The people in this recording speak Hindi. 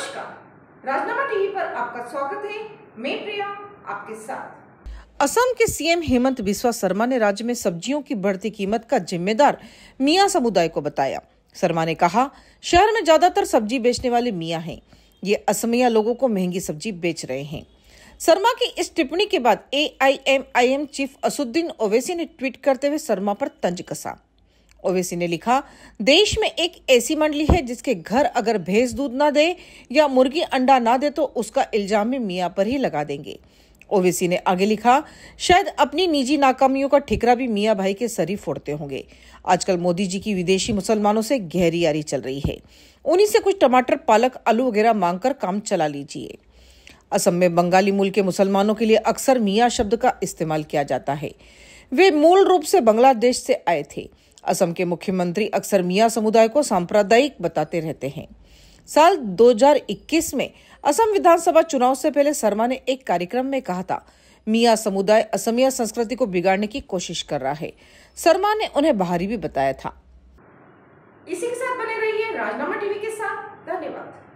नमस्कार राजनामा टीवी पर आपका स्वागत है मैं प्रिया आपके साथ असम के सीएम हेमंत बिस्वा शर्मा ने राज्य में सब्जियों की बढ़ती कीमत का जिम्मेदार मियां समुदाय को बताया शर्मा ने कहा शहर में ज्यादातर सब्जी बेचने वाले मियां हैं ये असमिया लोगों को महंगी सब्जी बेच रहे हैं शर्मा की इस टिप्पणी के बाद A I M I M chief Asaduddin Owaisi ने ट्वीट करते हुए शर्मा पर तंज कसा ओवैसी ने लिखा देश में एक ऐसी मंडली है जिसके घर अगर भेज दूध ना दे या मुर्गी अंडा ना दे तो उसका इल्जाम भी मियाँ पर ही लगा देंगे ओवैसी ने आगे लिखा शायद अपनी निजी नाकामियों का ठिकरा भी मियाँ भाई के सर ही फोड़ते होंगे आजकल मोदी जी की विदेशी मुसलमानों से गहरी यारी चल रही है उन्हीं से कुछ टमाटर पालक आलू वगैरह मांगकर काम चला लीजिए असम में बंगाली मूल के मुसलमानों के लिए अक्सर मियाँ शब्द का इस्तेमाल किया जाता है वे मूल रूप से बांग्लादेश से आए थे असम के मुख्यमंत्री अक्सर मियाँ समुदाय को सांप्रदायिक बताते रहते हैं साल 2021 में असम विधानसभा चुनाव से पहले शर्मा ने एक कार्यक्रम में कहा था मियाँ समुदाय असमिया संस्कृति को बिगाड़ने की कोशिश कर रहा है शर्मा ने उन्हें बाहरी भी बताया था इसी के साथ बने रहिए राजनामा टीवी के साथ धन्यवाद